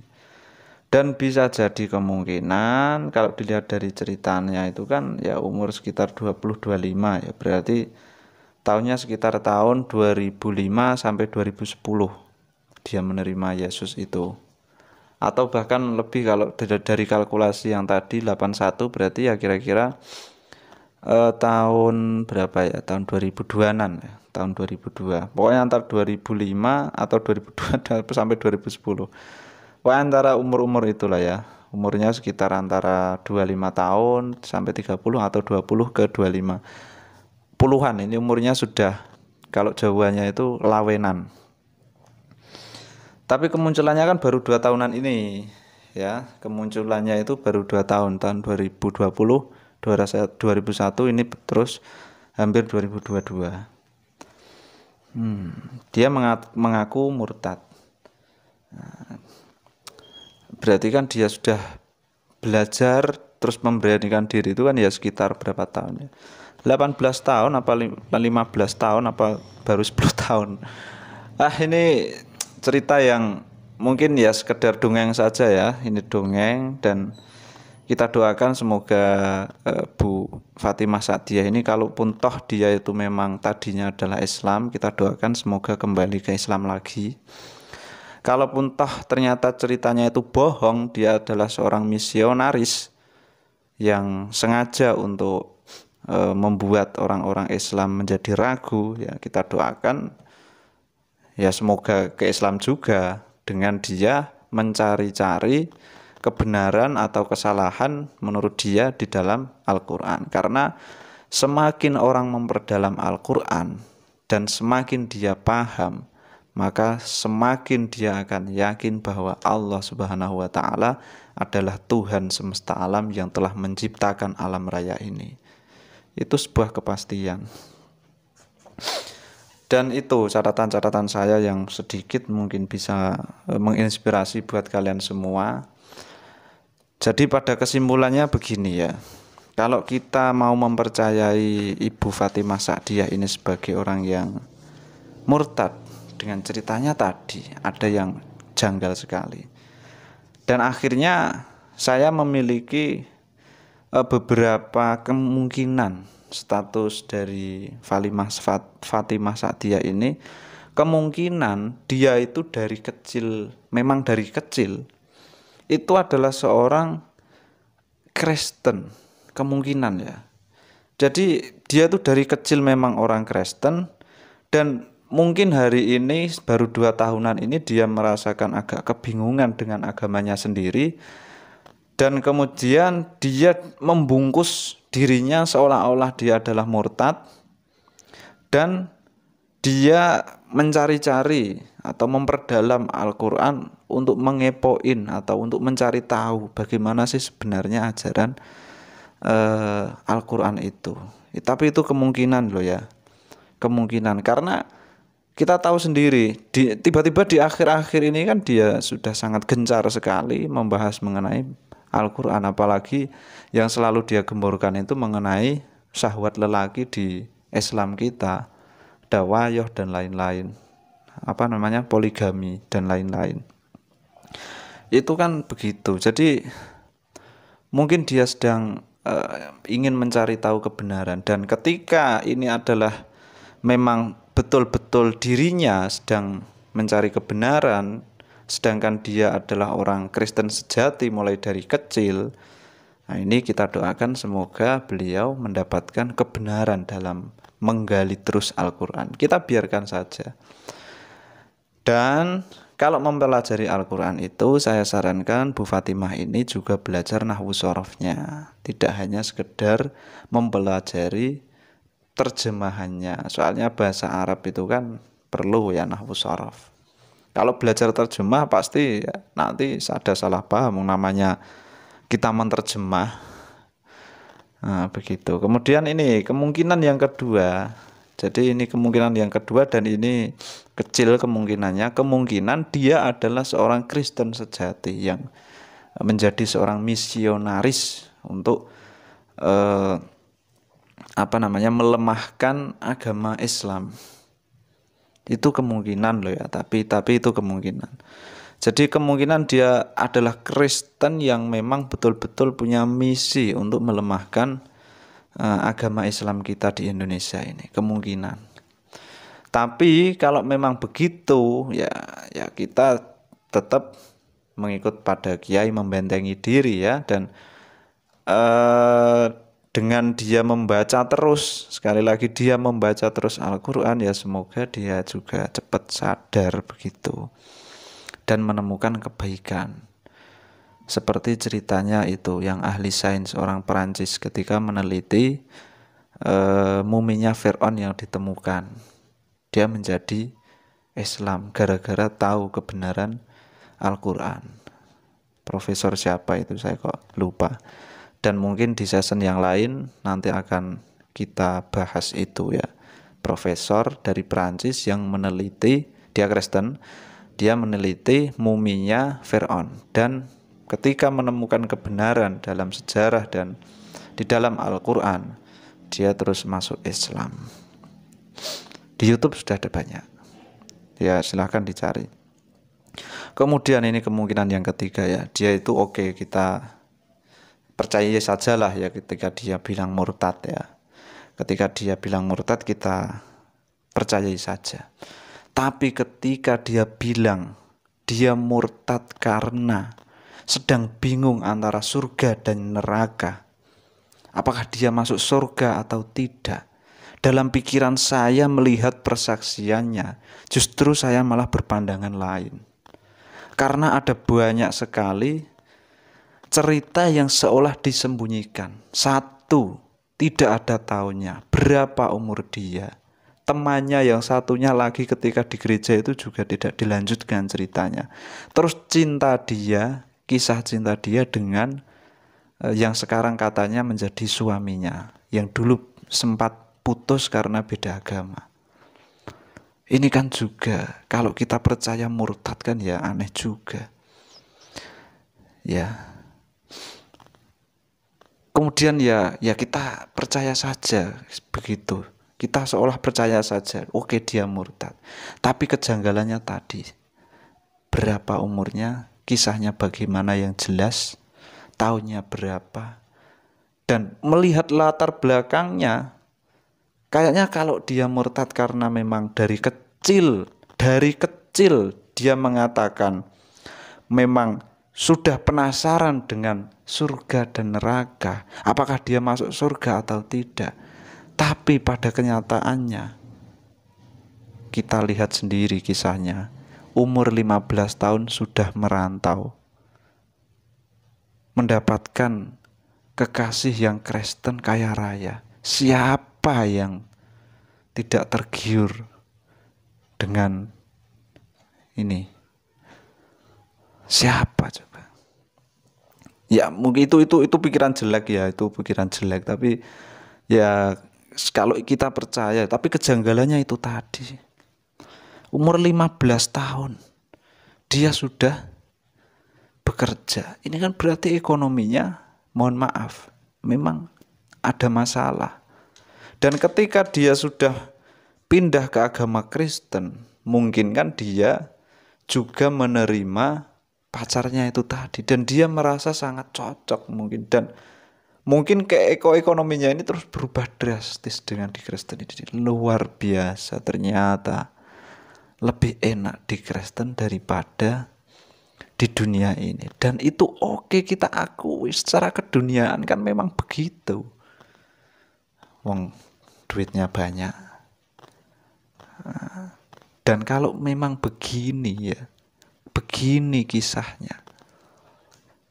Speaker 1: Dan bisa jadi kemungkinan kalau dilihat dari ceritanya itu kan ya umur sekitar 20 25 ya. Berarti tahunnya sekitar tahun 2005 sampai 2010 dia menerima Yesus itu atau bahkan lebih kalau dari kalkulasi yang tadi 81 berarti ya kira-kira eh, tahun berapa ya tahun 2002-an ya tahun 2002 pokoknya antar 2005 atau 2002 sampai 2010 pokoknya antara umur-umur itulah ya umurnya sekitar antara 25 tahun sampai 30 atau 20 ke 25 puluhan ini umurnya sudah kalau jawanya itu lawenan tapi kemunculannya kan baru dua tahunan ini ya kemunculannya itu baru dua tahun tahun 2020 2001 ini terus hampir 2022 hmm, dia mengaku murtad nah, berarti kan dia sudah belajar terus memberanikan diri itu kan ya sekitar berapa tahunnya? 18 tahun apa 15 tahun apa baru 10 tahun ah ini cerita yang mungkin ya sekedar dongeng saja ya. Ini dongeng dan kita doakan semoga uh, Bu Fatimah Sadia ini kalaupun toh dia itu memang tadinya adalah Islam, kita doakan semoga kembali ke Islam lagi. Kalaupun toh ternyata ceritanya itu bohong, dia adalah seorang misionaris yang sengaja untuk eh, membuat orang-orang Islam menjadi ragu, ya kita doakan ya semoga ke Islam juga dengan dia mencari-cari kebenaran atau kesalahan menurut dia di dalam Al-Quran. Karena semakin orang memperdalam Al-Quran dan semakin dia paham, maka semakin dia akan yakin bahwa Allah Subhanahu wa taala adalah Tuhan semesta alam yang telah menciptakan alam raya ini. Itu sebuah kepastian dan itu catatan-catatan saya yang sedikit mungkin bisa e, menginspirasi buat kalian semua. Jadi pada kesimpulannya begini ya. Kalau kita mau mempercayai Ibu Fatimah Sa'diyah ini sebagai orang yang murtad dengan ceritanya tadi, ada yang janggal sekali. Dan akhirnya saya memiliki e, beberapa kemungkinan status dari Fatimah Fatimah Sa'diyah ini kemungkinan dia itu dari kecil memang dari kecil itu adalah seorang Kristen kemungkinan ya jadi dia itu dari kecil memang orang Kristen dan mungkin hari ini baru dua tahunan ini dia merasakan agak kebingungan dengan agamanya sendiri dan kemudian dia membungkus dirinya seolah-olah dia adalah murtad dan dia mencari-cari atau memperdalam Al-Quran untuk mengepoin atau untuk mencari tahu bagaimana sih sebenarnya ajaran uh, Al-Quran itu. Eh, tapi itu kemungkinan loh ya, kemungkinan karena kita tahu sendiri tiba-tiba di akhir-akhir ini kan dia sudah sangat gencar sekali membahas mengenai Al-Quran apalagi yang selalu dia gemburkan itu mengenai syahwat lelaki di Islam kita dawayoh dan lain-lain apa namanya poligami dan lain-lain itu kan begitu jadi mungkin dia sedang uh, ingin mencari tahu kebenaran dan ketika ini adalah memang betul-betul dirinya sedang mencari kebenaran sedangkan dia adalah orang Kristen sejati mulai dari kecil. Nah, ini kita doakan semoga beliau mendapatkan kebenaran dalam menggali terus Al-Qur'an. Kita biarkan saja. Dan kalau mempelajari Al-Quran itu saya sarankan Bu Fatimah ini juga belajar nahwu sorofnya tidak hanya sekedar mempelajari terjemahannya soalnya bahasa Arab itu kan perlu ya nahwu sorof kalau belajar terjemah pasti ya, nanti ada salah paham namanya kita menerjemah. Nah, begitu. Kemudian ini kemungkinan yang kedua. Jadi ini kemungkinan yang kedua dan ini kecil kemungkinannya. Kemungkinan dia adalah seorang Kristen sejati yang menjadi seorang misionaris untuk eh, apa namanya melemahkan agama Islam itu kemungkinan loh ya tapi tapi itu kemungkinan jadi kemungkinan dia adalah Kristen yang memang betul-betul punya misi untuk melemahkan uh, agama Islam kita di Indonesia ini kemungkinan tapi kalau memang begitu ya ya kita tetap mengikut pada kiai membentengi diri ya dan uh, dengan dia membaca terus sekali lagi dia membaca terus Al-Qur'an ya semoga dia juga cepat sadar begitu dan menemukan kebaikan seperti ceritanya itu yang ahli sains orang Perancis ketika meneliti e, muminya Fir'aun yang ditemukan dia menjadi Islam gara-gara tahu kebenaran Al-Qur'an profesor siapa itu saya kok lupa dan mungkin di season yang lain nanti akan kita bahas itu ya profesor dari Perancis yang meneliti dia Kristen dia meneliti muminya Fir'aun dan ketika menemukan kebenaran dalam sejarah dan di dalam Al-Quran dia terus masuk Islam di YouTube sudah ada banyak ya silahkan dicari kemudian ini kemungkinan yang ketiga ya dia itu oke okay, kita percaya sajalah ya ketika dia bilang murtad ya. Ketika dia bilang murtad kita percayai saja. Tapi ketika dia bilang dia murtad karena sedang bingung antara surga dan neraka. Apakah dia masuk surga atau tidak? Dalam pikiran saya melihat persaksiannya, justru saya malah berpandangan lain. Karena ada banyak sekali cerita yang seolah disembunyikan. Satu, tidak ada tahunnya, berapa umur dia. Temannya yang satunya lagi ketika di gereja itu juga tidak dilanjutkan ceritanya. Terus cinta dia, kisah cinta dia dengan eh, yang sekarang katanya menjadi suaminya, yang dulu sempat putus karena beda agama. Ini kan juga kalau kita percaya murtad kan ya aneh juga. Ya, kemudian ya ya kita percaya saja begitu kita seolah percaya saja oke dia murtad tapi kejanggalannya tadi berapa umurnya kisahnya bagaimana yang jelas tahunnya berapa dan melihat latar belakangnya kayaknya kalau dia murtad karena memang dari kecil dari kecil dia mengatakan memang sudah penasaran dengan surga dan neraka, apakah dia masuk surga atau tidak. Tapi pada kenyataannya kita lihat sendiri kisahnya. Umur 15 tahun sudah merantau. Mendapatkan kekasih yang Kristen kaya raya. Siapa yang tidak tergiur dengan ini Siapa coba? Ya mungkin itu itu itu pikiran jelek ya, itu pikiran jelek. Tapi ya kalau kita percaya, tapi kejanggalannya itu tadi. Umur 15 tahun dia sudah bekerja. Ini kan berarti ekonominya mohon maaf, memang ada masalah. Dan ketika dia sudah pindah ke agama Kristen, mungkin kan dia juga menerima pacarnya itu tadi dan dia merasa sangat cocok mungkin dan mungkin ke ekonominya ini terus berubah drastis dengan di Kristen ini luar biasa ternyata lebih enak di Kristen daripada di dunia ini dan itu oke okay, kita akui secara keduniaan kan memang begitu wong duitnya banyak ah. dan kalau memang begini ya begini kisahnya.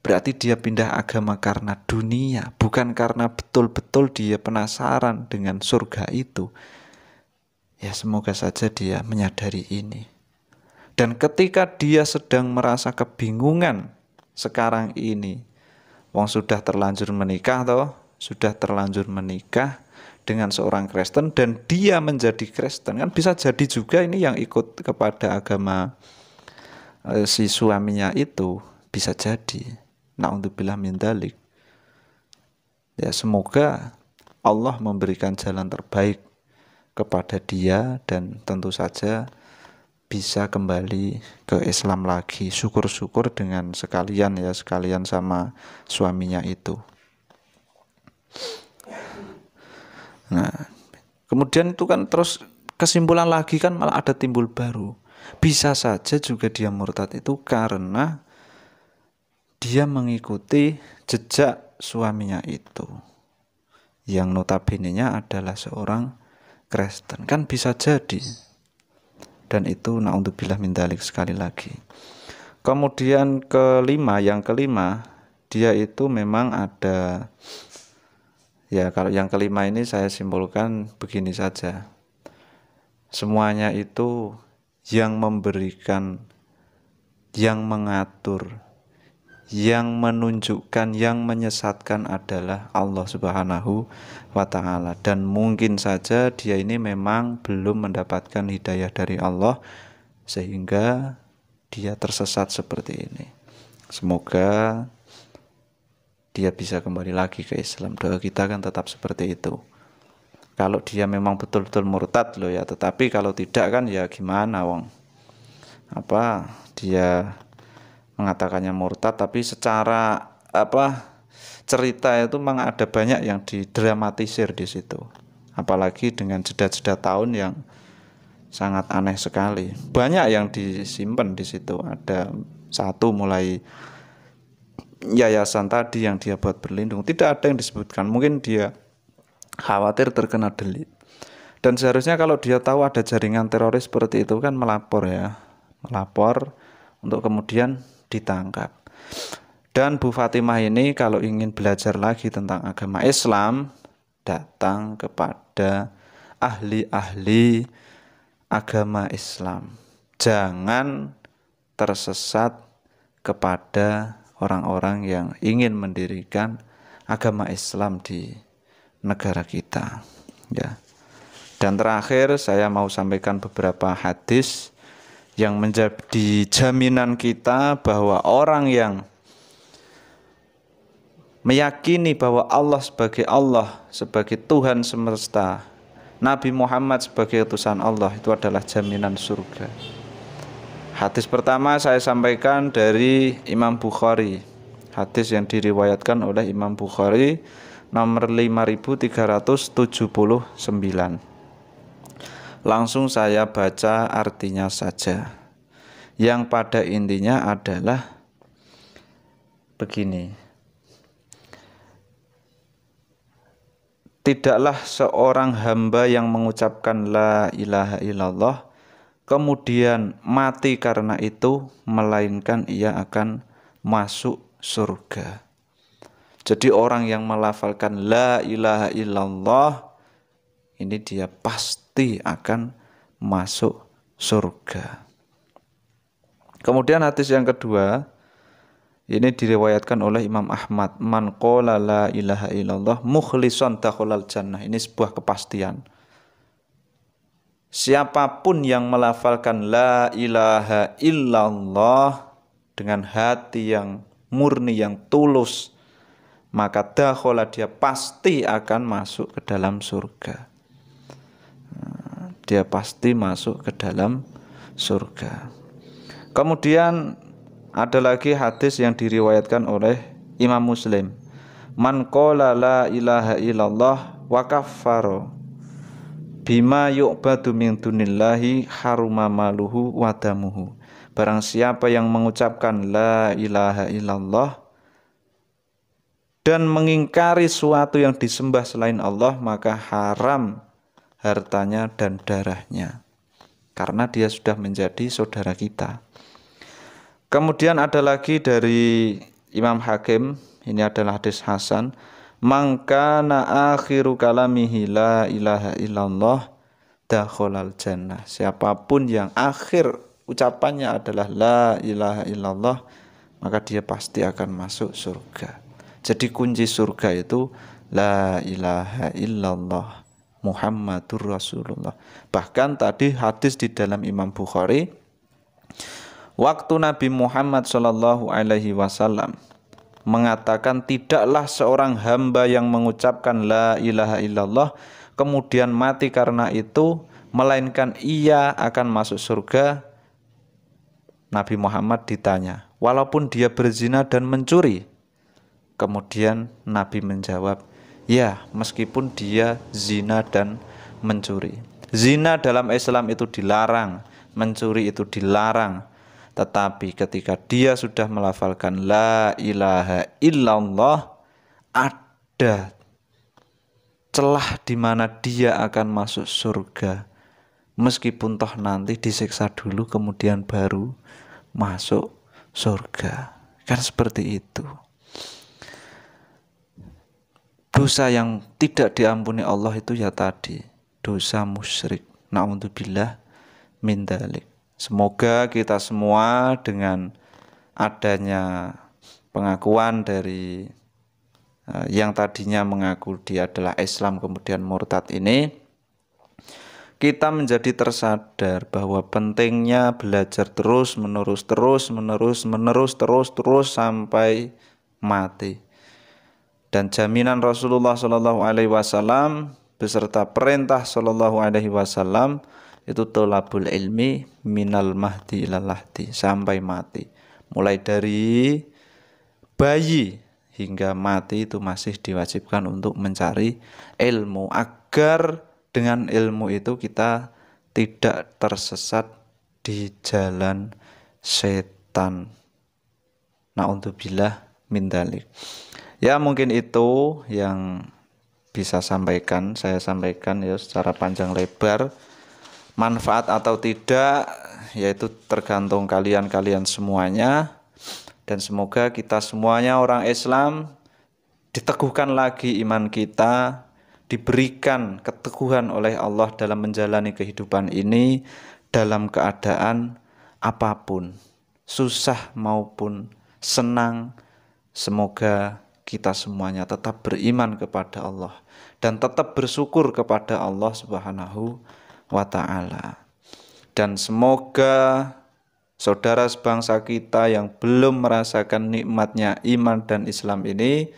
Speaker 1: Berarti dia pindah agama karena dunia, bukan karena betul-betul dia penasaran dengan surga itu. Ya semoga saja dia menyadari ini. Dan ketika dia sedang merasa kebingungan sekarang ini, wong sudah terlanjur menikah toh, sudah terlanjur menikah dengan seorang Kristen dan dia menjadi Kristen kan bisa jadi juga ini yang ikut kepada agama Eh, si suaminya itu bisa jadi nah untuk bilah mindalik ya semoga Allah memberikan jalan terbaik kepada dia dan tentu saja bisa kembali ke Islam lagi syukur-syukur dengan sekalian ya sekalian sama suaminya itu nah kemudian itu kan terus kesimpulan lagi kan malah ada timbul baru bisa saja juga dia murtad itu karena dia mengikuti jejak suaminya itu. Yang notabene-nya adalah seorang Kristen. Kan bisa jadi. Dan itu nah untuk min dalik sekali lagi. Kemudian kelima, yang kelima, dia itu memang ada ya kalau yang kelima ini saya simpulkan begini saja semuanya itu yang memberikan, yang mengatur, yang menunjukkan, yang menyesatkan adalah Allah Subhanahu wa Ta'ala, dan mungkin saja dia ini memang belum mendapatkan hidayah dari Allah, sehingga dia tersesat seperti ini. Semoga dia bisa kembali lagi ke Islam. Doa kita kan tetap seperti itu kalau dia memang betul-betul murtad loh ya tetapi kalau tidak kan ya gimana wong apa dia mengatakannya murtad tapi secara apa cerita itu memang ada banyak yang didramatisir di situ apalagi dengan jeda-jeda tahun yang sangat aneh sekali banyak yang disimpan di situ ada satu mulai yayasan tadi yang dia buat berlindung tidak ada yang disebutkan mungkin dia khawatir terkena delit Dan seharusnya kalau dia tahu ada jaringan teroris seperti itu kan melapor ya, melapor untuk kemudian ditangkap. Dan Bu Fatimah ini kalau ingin belajar lagi tentang agama Islam, datang kepada ahli-ahli agama Islam. Jangan tersesat kepada orang-orang yang ingin mendirikan agama Islam di negara kita ya dan terakhir saya mau sampaikan beberapa hadis yang menjadi jaminan kita bahwa orang yang meyakini bahwa Allah sebagai Allah, sebagai Tuhan semesta, Nabi Muhammad sebagai utusan Allah itu adalah jaminan surga. Hadis pertama saya sampaikan dari Imam Bukhari. Hadis yang diriwayatkan oleh Imam Bukhari nomor 5379. Langsung saya baca artinya saja. Yang pada intinya adalah begini. Tidaklah seorang hamba yang mengucapkan la ilaha illallah kemudian mati karena itu melainkan ia akan masuk surga. Jadi orang yang melafalkan la ilaha illallah ini dia pasti akan masuk surga. Kemudian hadis yang kedua ini diriwayatkan oleh Imam Ahmad man qala la ilaha illallah mukhlishan dakhalal jannah. Ini sebuah kepastian. Siapapun yang melafalkan la ilaha illallah dengan hati yang murni yang tulus maka dahola dia pasti akan masuk ke dalam surga. Dia pasti masuk ke dalam surga. Kemudian ada lagi hadis yang diriwayatkan oleh Imam Muslim. Man qala la ilaha illallah wa kaffaro bima yu'badu min dunillahi haruma maluhu wa damuhu. Barang siapa yang mengucapkan la ilaha illallah dan mengingkari suatu yang disembah selain Allah maka haram hartanya dan darahnya karena dia sudah menjadi saudara kita. Kemudian ada lagi dari Imam Hakim, ini adalah hadis Hasan, mangkana akhiru kalamihi la ilaha illallah dakhalal jannah. Siapapun yang akhir ucapannya adalah la ilaha illallah maka dia pasti akan masuk surga. Jadi kunci surga itu la ilaha illallah Muhammadur Rasulullah. Bahkan tadi hadis di dalam Imam Bukhari waktu Nabi Muhammad Shallallahu alaihi wasallam mengatakan tidaklah seorang hamba yang mengucapkan la ilaha illallah kemudian mati karena itu melainkan ia akan masuk surga Nabi Muhammad ditanya walaupun dia berzina dan mencuri Kemudian Nabi menjawab, "Ya, meskipun dia zina dan mencuri." Zina dalam Islam itu dilarang, mencuri itu dilarang. Tetapi ketika dia sudah melafalkan la ilaha illallah, ada celah di mana dia akan masuk surga. Meskipun toh nanti disiksa dulu kemudian baru masuk surga. Kan seperti itu dosa yang tidak diampuni Allah itu ya tadi dosa musyrik na'udzubillah min dalik semoga kita semua dengan adanya pengakuan dari eh, yang tadinya mengaku dia adalah Islam kemudian murtad ini kita menjadi tersadar bahwa pentingnya belajar terus menerus terus menerus menerus terus terus sampai mati dan jaminan Rasulullah Shallallahu Alaihi Wasallam beserta perintah Shallallahu Alaihi Wasallam itu tolabul ilmi minal mahdi lalahti sampai mati mulai dari bayi hingga mati itu masih diwajibkan untuk mencari ilmu agar dengan ilmu itu kita tidak tersesat di jalan setan. Nah, untuk bila mindalik ya mungkin itu yang bisa sampaikan saya sampaikan ya secara panjang lebar manfaat atau tidak yaitu tergantung kalian-kalian semuanya dan semoga kita semuanya orang Islam diteguhkan lagi iman kita diberikan keteguhan oleh Allah dalam menjalani kehidupan ini dalam keadaan apapun susah maupun senang semoga kita semuanya tetap beriman kepada Allah dan tetap bersyukur kepada Allah Subhanahu wa taala. Dan semoga saudara sebangsa kita yang belum merasakan nikmatnya iman dan Islam ini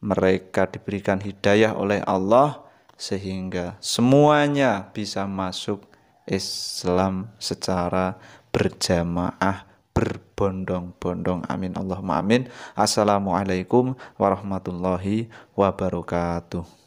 Speaker 1: mereka diberikan hidayah oleh Allah sehingga semuanya bisa masuk Islam secara berjamaah berbondong-bondong. Amin Allahumma amin. Assalamualaikum warahmatullahi wabarakatuh.